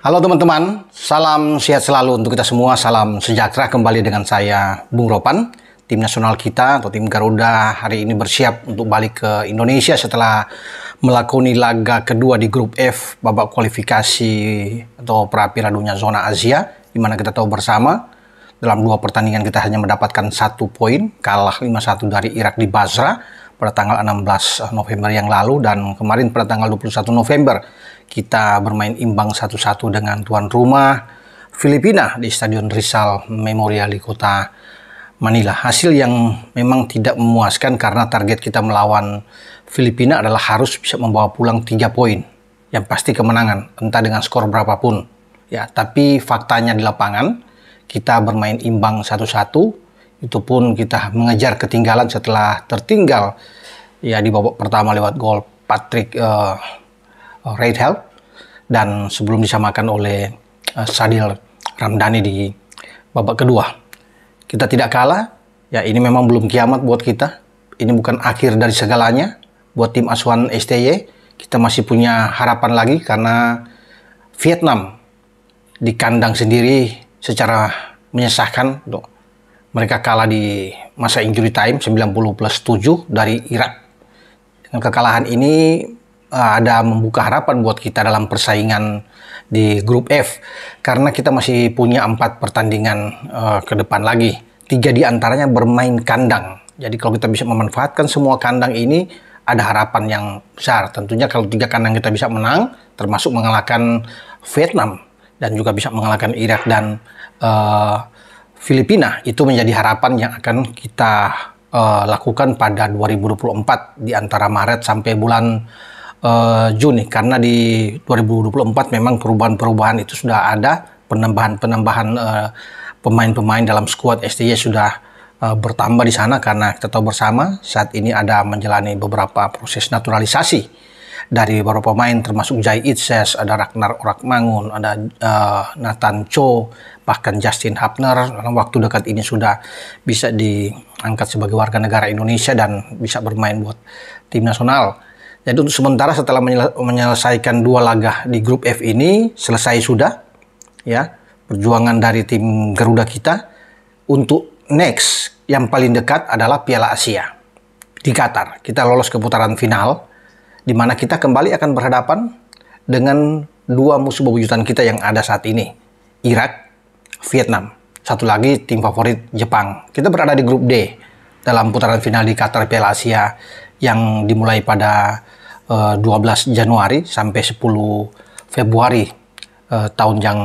Halo teman-teman, salam sehat selalu untuk kita semua, salam sejahtera kembali dengan saya Bung Ropan. Tim nasional kita atau tim Garuda hari ini bersiap untuk balik ke Indonesia setelah melakoni laga kedua di grup F babak kualifikasi atau Prapira Dunia Zona Asia di mana kita tahu bersama dalam dua pertandingan kita hanya mendapatkan satu poin kalah 5-1 dari Irak di Basra pada tanggal 16 November yang lalu dan kemarin pada tanggal 21 November kita bermain imbang satu-satu dengan tuan rumah Filipina di Stadion Rizal Memorial di kota Manila. Hasil yang memang tidak memuaskan karena target kita melawan Filipina adalah harus bisa membawa pulang tiga poin. Yang pasti kemenangan, entah dengan skor berapapun. Ya, tapi faktanya di lapangan, kita bermain imbang satu-satu, itu pun kita mengejar ketinggalan setelah tertinggal ya di babak pertama lewat gol Patrick uh, Eh, Raid Help dan sebelum disamakan oleh eh, Sadil Ramdhani di babak kedua. Kita tidak kalah, ya ini memang belum kiamat buat kita. Ini bukan akhir dari segalanya buat tim asuhan STY. Kita masih punya harapan lagi karena Vietnam di kandang sendiri secara menyesahkan. Mereka kalah di masa injury time 90 plus 7 dari Irak. Dengan kekalahan ini Eh, ada membuka harapan buat kita dalam persaingan di grup F karena kita masih punya empat pertandingan uh, ke depan lagi tiga diantaranya bermain kandang jadi kalau kita bisa memanfaatkan semua kandang ini ada harapan yang besar tentunya kalau tiga kandang kita bisa menang termasuk mengalahkan Vietnam dan juga bisa mengalahkan Irak dan uh, Filipina itu menjadi harapan yang akan kita uh, lakukan pada 2024 di antara Maret sampai bulan uh, eh, Juni karena di 2024 memang perubahan-perubahan itu sudah ada penambahan-penambahan pemain eh, pemain-pemain dalam skuad STY sudah uh, bertambah di sana karena kita tahu bersama saat ini ada menjalani beberapa proses naturalisasi dari beberapa pemain termasuk Jai Itses, ada Ragnar Mangun ada uh, Nathan Cho, bahkan Justin Hapner dalam waktu dekat ini sudah bisa diangkat sebagai warga negara Indonesia dan bisa bermain buat tim nasional. Jadi untuk sementara setelah menyelesaikan dua laga di grup F ini selesai sudah ya perjuangan dari tim Garuda kita untuk next yang paling dekat adalah Piala Asia di Qatar. Kita lolos ke putaran final di mana kita kembali akan berhadapan dengan dua musuh bebuyutan kita yang ada saat ini, Irak, Vietnam. Satu lagi tim favorit Jepang. Kita berada di grup D dalam putaran final di Qatar Piala Asia yang dimulai pada uh, eh, 12 Januari sampai 10 Februari uh, tahun yang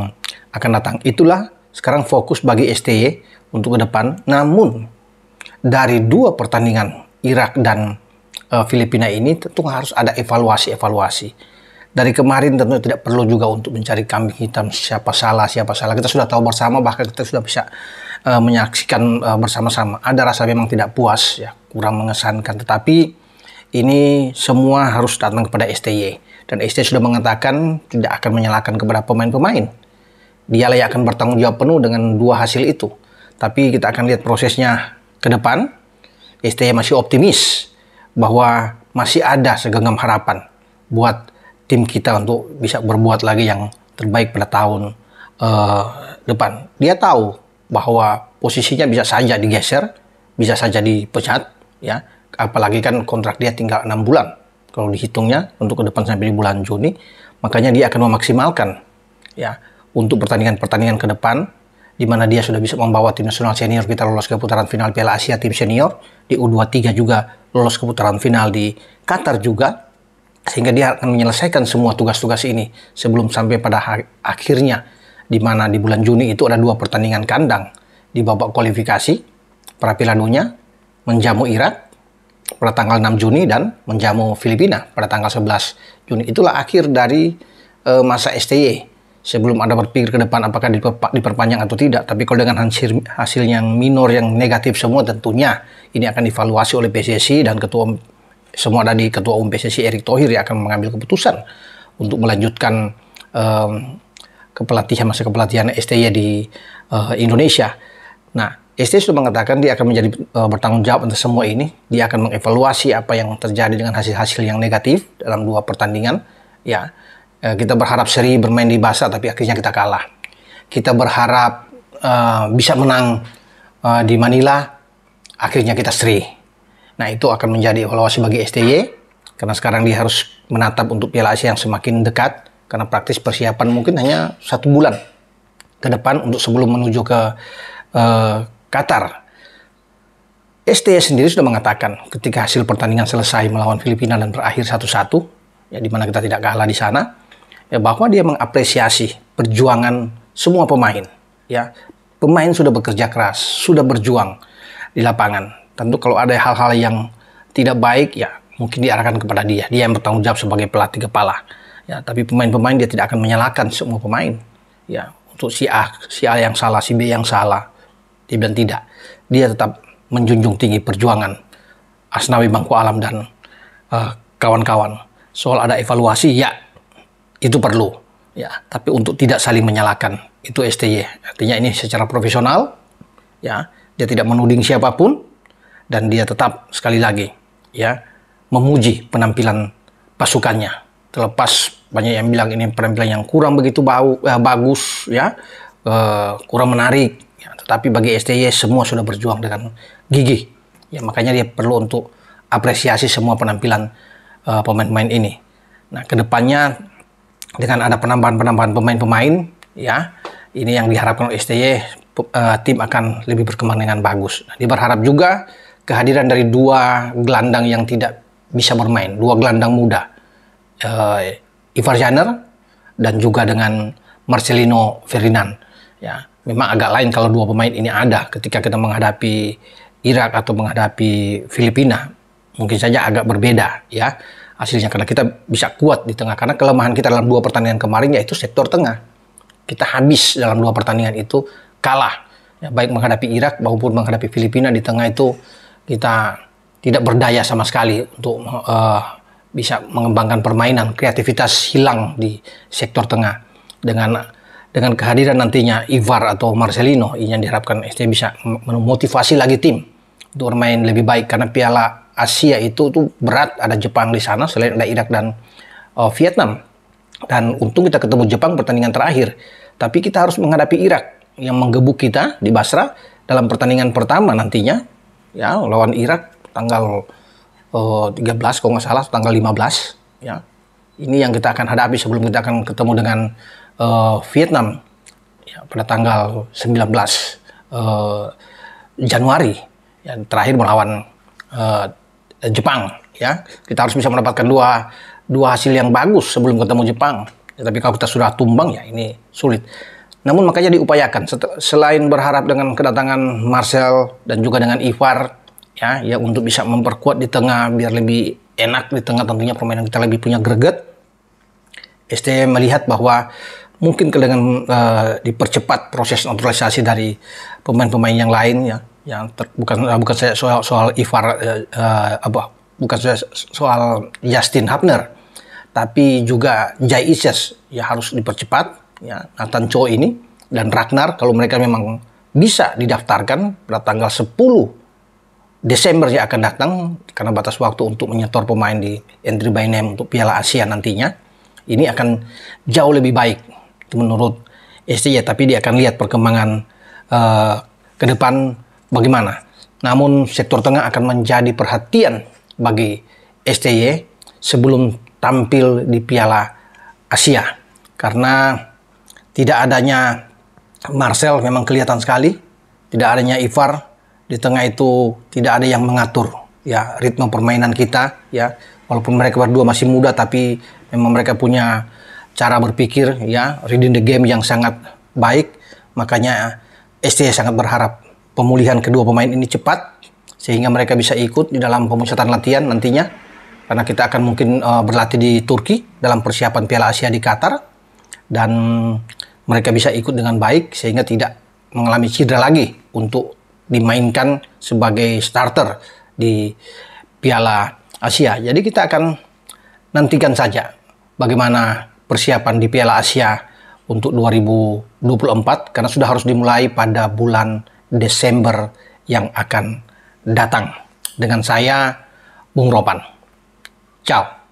akan datang. Itulah sekarang fokus bagi STY untuk ke depan. Namun dari dua pertandingan Irak dan uh, Filipina ini tentu harus ada evaluasi-evaluasi. Dari kemarin tentu tidak perlu juga untuk mencari kambing hitam siapa salah siapa salah. Kita sudah tahu bersama bahkan kita sudah bisa menyaksikan bersama-sama. Ada rasa memang tidak puas ya, kurang mengesankan tetapi ini semua harus datang kepada STY. Dan STY sudah mengatakan tidak akan menyalahkan kepada pemain-pemain. Dia layak akan bertanggung jawab penuh dengan dua hasil itu. Tapi kita akan lihat prosesnya ke depan. STY masih optimis bahwa masih ada segenggam harapan buat tim kita untuk bisa berbuat lagi yang terbaik pada tahun uh, depan. Dia tahu bahwa posisinya bisa saja digeser, bisa saja dipecat, ya apalagi kan kontrak dia tinggal enam bulan kalau dihitungnya untuk ke depan sampai di bulan Juni makanya dia akan memaksimalkan ya untuk pertandingan-pertandingan ke depan di mana dia sudah bisa membawa tim nasional senior kita lolos ke putaran final Piala Asia tim senior di U23 juga lolos ke putaran final di Qatar juga sehingga dia akan menyelesaikan semua tugas-tugas ini sebelum sampai pada akhirnya di mana di bulan Juni itu ada dua pertandingan kandang di babak kualifikasi para menjamu Irak pada tanggal 6 Juni dan menjamu Filipina pada tanggal 11 Juni. Itulah akhir dari uh, masa STY. Sebelum ada berpikir ke depan apakah diperpanjang atau tidak, tapi kalau dengan hasil, hasil yang minor, yang negatif semua tentunya ini akan dievaluasi oleh PSSI dan ketua um, semua ada di ketua umum PSSI Erick Thohir yang akan mengambil keputusan untuk melanjutkan um, kepelatihan masa kepelatihan STY di uh, Indonesia. Nah, Istri sudah mengatakan dia akan menjadi e, bertanggung jawab untuk semua ini. Dia akan mengevaluasi apa yang terjadi dengan hasil-hasil yang negatif dalam dua pertandingan. Ya, e, kita berharap seri bermain di Basa, tapi akhirnya kita kalah. Kita berharap e, bisa menang e, di Manila, akhirnya kita seri. Nah, itu akan menjadi evaluasi bagi STY, karena sekarang dia harus menatap untuk Piala Asia yang semakin dekat, karena praktis persiapan mungkin hanya satu bulan ke depan untuk sebelum menuju ke... uh, Qatar. STS sendiri sudah mengatakan ketika hasil pertandingan selesai melawan Filipina dan berakhir satu-satu, ya di mana kita tidak kalah di sana, ya bahwa dia mengapresiasi perjuangan semua pemain. Ya, pemain sudah bekerja keras, sudah berjuang di lapangan. Tentu kalau ada hal-hal yang tidak baik, ya mungkin diarahkan kepada dia. Dia yang bertanggung jawab sebagai pelatih kepala. Ya, tapi pemain-pemain dia tidak akan menyalahkan semua pemain. Ya, untuk si A, si A yang salah, si B yang salah dia bilang tidak. Dia tetap menjunjung tinggi perjuangan Asnawi Bangku Alam dan eh, kawan-kawan. Uh, Soal ada evaluasi, ya itu perlu. Ya, tapi untuk tidak saling menyalahkan itu STY. Artinya ini secara profesional, ya dia tidak menuding siapapun dan dia tetap sekali lagi ya memuji penampilan pasukannya. Terlepas banyak yang bilang ini penampilan yang kurang begitu bau, eh, bagus ya, eh, kurang menarik Ya, tetapi bagi STY semua sudah berjuang dengan gigih. Ya, makanya dia perlu untuk apresiasi semua penampilan uh, pemain-pemain ini. Nah, kedepannya dengan ada penambahan-penambahan pemain-pemain, ya, ini yang diharapkan oleh STY uh, eh, tim akan lebih berkembang dengan bagus. Nah, dia berharap juga kehadiran dari dua gelandang yang tidak bisa bermain, dua gelandang muda, uh, Ivar Janer dan juga dengan Marcelino Ferdinand. Ya, memang agak lain kalau dua pemain ini ada ketika kita menghadapi Irak atau menghadapi Filipina mungkin saja agak berbeda ya hasilnya karena kita bisa kuat di tengah karena kelemahan kita dalam dua pertandingan kemarin yaitu sektor tengah kita habis dalam dua pertandingan itu kalah ya, baik menghadapi Irak maupun menghadapi Filipina di tengah itu kita tidak berdaya sama sekali untuk uh, bisa mengembangkan permainan kreativitas hilang di sektor tengah dengan dengan kehadiran nantinya Ivar atau Marcelino yang diharapkan ST bisa memotivasi lagi tim untuk bermain lebih baik karena Piala Asia itu tuh berat ada Jepang di sana selain ada Irak dan uh, Vietnam dan untung kita ketemu Jepang pertandingan terakhir tapi kita harus menghadapi Irak yang menggebu kita di Basra dalam pertandingan pertama nantinya ya lawan Irak tanggal uh, eh, 13 kalau nggak salah tanggal 15 ya ini yang kita akan hadapi sebelum kita akan ketemu dengan uh, Vietnam ya, pada tanggal 19 uh, eh, Januari yang terakhir melawan uh, Jepang ya kita harus bisa mendapatkan dua dua hasil yang bagus sebelum ketemu Jepang ya, tapi kalau kita sudah tumbang ya ini sulit namun makanya diupayakan selain berharap dengan kedatangan Marcel dan juga dengan Ivar ya ya untuk bisa memperkuat di tengah biar lebih enak di tengah tentunya permainan kita lebih punya greget ST melihat bahwa mungkin dengan uh, dipercepat proses naturalisasi dari pemain-pemain yang lain ya yang ter, bukan eh, bukan saya soal soal Ivar uh, apa bukan saya soal Justin Hapner tapi juga Jay Isses ya harus dipercepat ya Nathan Cho ini dan Ragnar kalau mereka memang bisa didaftarkan pada tanggal 10 Desember yang akan datang karena batas waktu untuk menyetor pemain di entry by name untuk Piala Asia nantinya ini akan jauh lebih baik menurut ya tapi dia akan lihat perkembangan uh, ke depan bagaimana. Namun sektor tengah akan menjadi perhatian bagi STY sebelum tampil di Piala Asia karena tidak adanya Marcel memang kelihatan sekali, tidak adanya Ivar di tengah itu tidak ada yang mengatur ya ritme permainan kita ya walaupun mereka berdua masih muda tapi memang mereka punya cara berpikir ya reading the game yang sangat baik makanya st sangat berharap pemulihan kedua pemain ini cepat sehingga mereka bisa ikut di dalam pemusatan latihan nantinya karena kita akan mungkin uh, berlatih di Turki dalam persiapan Piala Asia di Qatar dan mereka bisa ikut dengan baik sehingga tidak mengalami cedera lagi untuk dimainkan sebagai starter di Piala Asia. Jadi kita akan nantikan saja bagaimana persiapan di Piala Asia untuk 2024 karena sudah harus dimulai pada bulan Desember yang akan datang. Dengan saya Bung Ropan. Ciao.